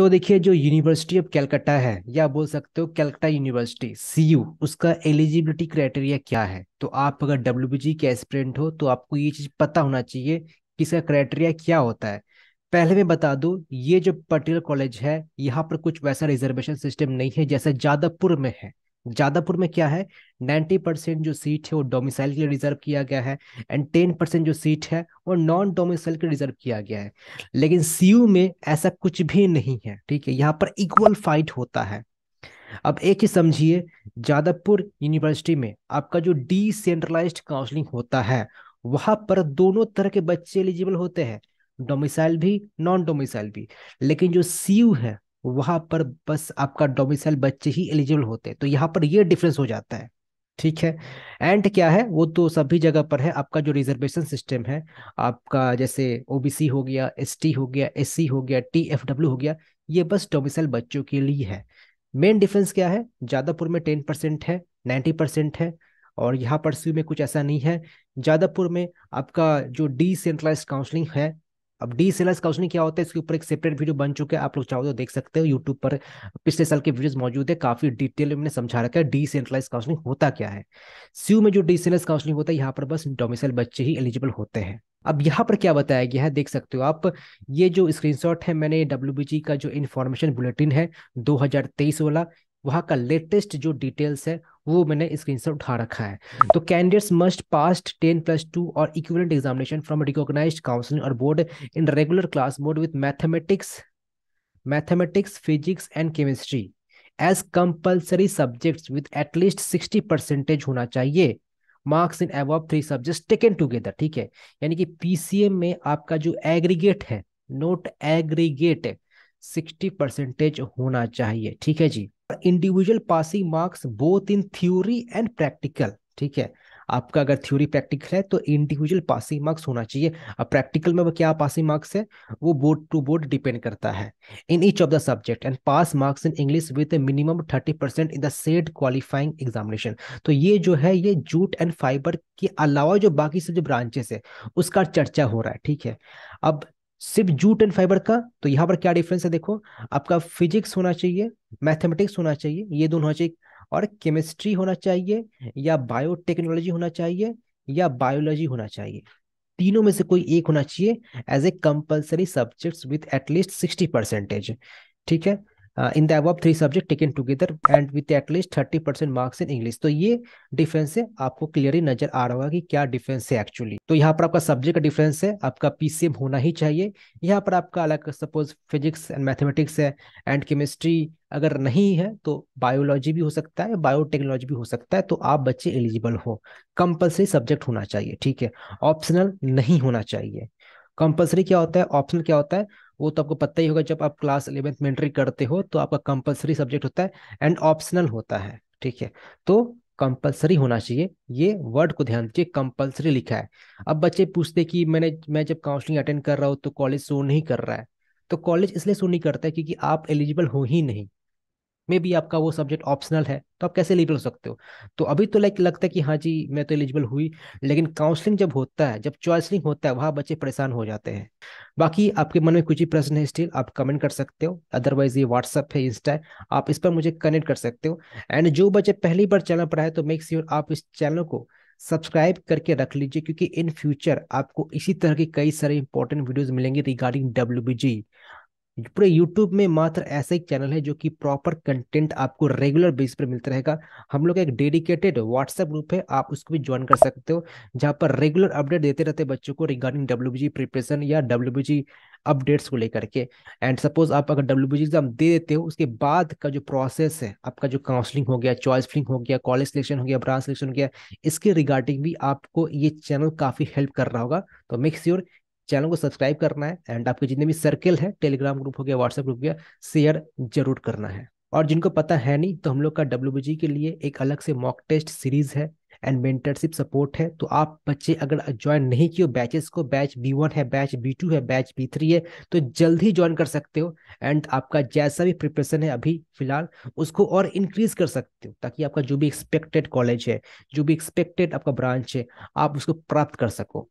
तो देखिए जो यूनिवर्सिटी ऑफ कैलकाटा है या बोल सकते हो कैलकाटा यूनिवर्सिटी सी उसका एलिजिबिलिटी क्राइटेरिया क्या है तो आप अगर डब्ल्यू के एस्पिरेंट हो तो आपको ये चीज़ पता होना चाहिए कि इसका क्राइटेरिया क्या होता है पहले मैं बता दूं ये जो पर्टिकुलर कॉलेज है यहाँ पर कुछ वैसा रिजर्वेशन सिस्टम नहीं है जैसा जादवपुर में है जादापुर में क्या है 90 परसेंट जो सीट है वो डोमिसाइल के लिए रिजर्व किया गया है एंड 10 परसेंट जो सीट है वो नॉन डोमिसाइल के रिजर्व किया गया है लेकिन सीयू में ऐसा कुछ भी नहीं है ठीक है यहाँ पर इक्वल फाइट होता है अब एक ही समझिए जादवपुर यूनिवर्सिटी में आपका जो डिसेंट्रलाइज काउंसलिंग होता है वहां पर दोनों तरह के बच्चे एलिजिबल होते हैं डोमिसाइल भी नॉन डोमिसाइल भी लेकिन जो सीयू है वहां पर बस आपका डोमिसाइल बच्चे ही एलिजिबल होते हैं तो यहाँ पर ये डिफरेंस हो जाता है ठीक है एंड क्या है वो तो सभी जगह पर है आपका जो रिजर्वेशन सिस्टम है आपका जैसे ओबीसी हो गया एसटी हो गया एससी हो गया टीएफडब्ल्यू हो गया ये बस डोमिसाइल बच्चों के लिए है मेन डिफरेंस क्या है जादवपुर में टेन परसेंट है नाइन्टी परसेंट है और यहाँ पर सी में कुछ ऐसा नहीं है जादवपुर में आपका जो डिसेंट्रलाइज काउंसलिंग है अब डी सेलर्स काउंसलिंग क्या होता है इसके ऊपर एक सेपरेट वीडियो बन चुके हैं आप लोग चाहो तो देख सकते हो यूट्यूब पर पिछले साल के वीडियोस मौजूद है काफी डिटेल में मैंने समझा रखा है डी सेंट्रलाइज काउंसलिंग होता क्या है सीयू में जो डी सेलर्स काउंसलिंग होता है यहाँ पर बस डोमिसल बच्चे ही एलिजिबल होते हैं अब यहाँ पर क्या बताया गया है देख सकते हो आप ये जो स्क्रीन है मैंने डब्ल्यू का जो इन्फॉर्मेशन बुलेटिन है दो वाला वहाँ का लेटेस्ट जो डिटेल्स है वो मैंने स्क्रीन से उठा रखा है तो candidates must pass ten plus two और equivalent examination from recognise counselling और board in regular class mode with mathematics mathematics physics and chemistry as compulsory subjects with at least sixty percentage होना चाहिए मार्क्स इन एव three subjects taken together ठीक है यानी कि PCM में आपका जो एग्रीगेट है नोट एग्रीगेट सिक्सटी परसेंटेज होना चाहिए ठीक है जी individual passing marks both in theory and practical ठीक है आपका अगर थ्योरी प्रैक्टिकल है तो इंडिविजुअल पासिंग मार्क्स होना चाहिए अब प्रैक्टिकल में वो क्या पासिंग मार्क्स है वो बोर्ड टू बोर्ड डिपेंड करता है in each of the subject and pass marks in English with minimum thirty percent in the set qualifying examination तो ये जो है ये जूट एंड फाइबर के अलावा जो बाकी सब जो ब्रांचेस है उसका चर्चा हो रहा है ठीक है अब सिर्फ जूट एंड फाइबर का तो यहाँ पर क्या डिफरेंस है देखो आपका फिजिक्स होना चाहिए मैथमेटिक्स होना चाहिए ये दोनों होना चाहिए और केमिस्ट्री होना चाहिए या बायोटेक्नोलॉजी होना चाहिए या बायोलॉजी होना चाहिए तीनों में से कोई एक होना चाहिए as a compulsory subjects with at least sixty percentage ठीक है uh, in the above three subject taken together and with at least 30 percent marks in English तो ये डिफरेंस है आपको क्लियरली नजर आ रहा होगा कि क्या difference है actually. तो यहाँ पर आपका subject का difference है आपका PCM होना ही चाहिए यहाँ पर आपका अलग suppose physics and mathematics है and chemistry अगर नहीं है तो बायोलॉजी भी हो सकता है बायोटेक्नोलॉजी भी हो सकता है तो आप बच्चे एलिजिबल हो कंपलसरी सब्जेक्ट होना चाहिए ठीक है ऑप्शनल नहीं होना चाहिए कंपलसरी क्या होता है ऑप्शनल क्या होता है वो तो आपको पता ही होगा जब आप क्लास इलेवेंथ में एंट्री करते हो तो आपका कंपलसरी सब्जेक्ट होता है एंड ऑप्शनल होता है ठीक है तो कंपलसरी होना चाहिए ये वर्ड को ध्यान दीजिए कंपलसरी लिखा है अब बच्चे पूछते कि मैंने मैं जब काउंसलिंग अटेंड कर रहा हूँ तो कॉलेज शो नहीं कर रहा है तो कॉलेज इसलिए शो नहीं करता है क्योंकि आप एलिजिबल हो ही नहीं मे बी आपका वो सब्जेक्ट ऑप्शनल है तो आप कैसे एलिजिबल हो सकते हो तो अभी तो लाइक लगता है कि हाँ जी मैं तो एलिजिबल हुई लेकिन काउंसलिंग जब होता है जब चॉइसलिंग होता है वहाँ बच्चे परेशान हो जाते हैं बाकी आपके मन में कुछ ही प्रश्न है स्टिल आप कमेंट कर सकते हो अदरवाइज ये व्हाट्सअप है इंस्टा है आप इस पर मुझे कनेक्ट कर सकते हो एंड जो बच्चे पहली बार चैनल पर आए तो मेक श्योर आप इस चैनल को सब्सक्राइब करके रख लीजिए क्योंकि इन फ्यूचर आपको इसी तरह के कई सारे इंपॉर्टेंट वीडियोस मिलेंगे रिगार्डिंग डब्ल्यू पूरे यूट्यूब में मात्र ऐसा ही चैनल है जो कि प्रॉपर कंटेंट आपको रेगुलर बेस पर मिलता रहेगा हम लोग एक डेडिकेटेड व्हाट्सएप ग्रुप है आप उसको भी ज्वाइन कर सकते हो जहां पर रेगुलर अपडेट देते रहते बच्चों को रिगार्डिंग डब्ल्यू प्रिपरेशन या डब्ल्यू अपडेट्स को लेकर के एंड सपोज आप अगर डब्ल्यू एग्जाम दे देते हो उसके बाद का जो प्रोसेस है आपका जो काउंसलिंग हो गया चॉइस फिलिंग हो गया कॉलेज सिलेक्शन हो गया ब्रांच सिलेक्शन हो गया इसके रिगार्डिंग भी आपको ये चैनल काफ़ी हेल्प कर रहा होगा तो मेक श्योर sure चैनल को सब्सक्राइब करना है एंड आपके जितने भी सर्किल है टेलीग्राम ग्रुप हो गया व्हाट्सएप ग्रुप हो गया शेयर जरूर करना है और जिनको पता है नहीं तो हम लोग का डब्ल्यू के लिए एक अलग से मॉक टेस्ट सीरीज है एंड मेंटरशिप सपोर्ट है तो आप बच्चे अगर ज्वाइन नहीं किए बैचेस को बैच बी वन है बैच बी टू है बैच बी थ्री है तो जल्द ही ज्वाइन कर सकते हो एंड आपका जैसा भी प्रिपरेशन है अभी फिलहाल उसको और इंक्रीज कर सकते हो ताकि आपका जो भी एक्सपेक्टेड कॉलेज है जो भी एक्सपेक्टेड आपका ब्रांच है आप उसको प्राप्त कर सको